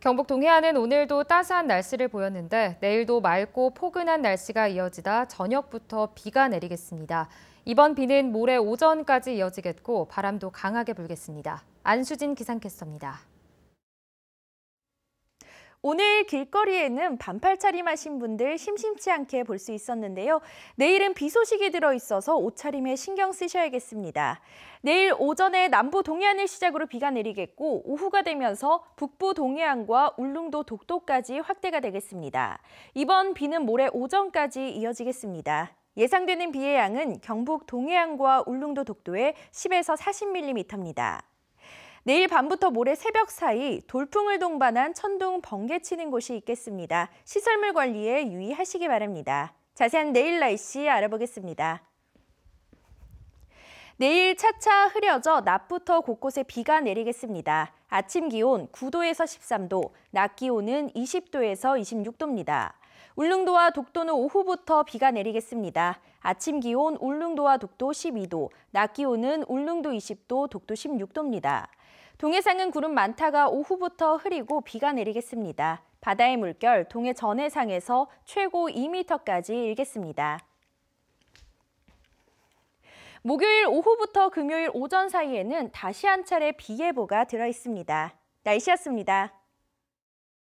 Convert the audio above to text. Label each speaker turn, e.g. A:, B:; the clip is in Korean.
A: 경북 동해안은 오늘도 따스한 날씨를 보였는데 내일도 맑고 포근한 날씨가 이어지다 저녁부터 비가 내리겠습니다. 이번 비는 모레 오전까지 이어지겠고 바람도 강하게 불겠습니다. 안수진 기상캐스터입니다.
B: 오늘 길거리에는 반팔 차림하신 분들 심심치 않게 볼 수 있었는데요. 내일은 비 소식이 들어있어서 옷차림에 신경 쓰셔야겠습니다. 내일 오전에 남부 동해안을 시작으로 비가 내리겠고 오후가 되면서 북부 동해안과 울릉도 독도까지 확대가 되겠습니다. 이번 비는 모레 오전까지 이어지겠습니다. 예상되는 비의 양은 경북 동해안과 울릉도 독도에 10에서 40mm입니다. 내일 밤부터 모레 새벽 사이 돌풍을 동반한 천둥 번개 치는 곳이 있겠습니다. 시설물 관리에 유의하시기 바랍니다. 자세한 내일 날씨 알아보겠습니다. 내일 차차 흐려져 낮부터 곳곳에 비가 내리겠습니다. 아침 기온 9도에서 13도, 낮 기온은 20도에서 26도입니다. 울릉도와 독도는 오후부터 비가 내리겠습니다. 아침 기온 울릉도와 독도 12도, 낮 기온은 울릉도 20도, 독도 16도입니다. 동해상은 구름 많다가 오후부터 흐리고 비가 내리겠습니다. 바다의 물결 동해 전해상에서 최고 2m까지 일겠습니다. 목요일 오후부터 금요일 오전 사이에는 다시 한 차례 비 예보가 들어 있습니다. 날씨였습니다.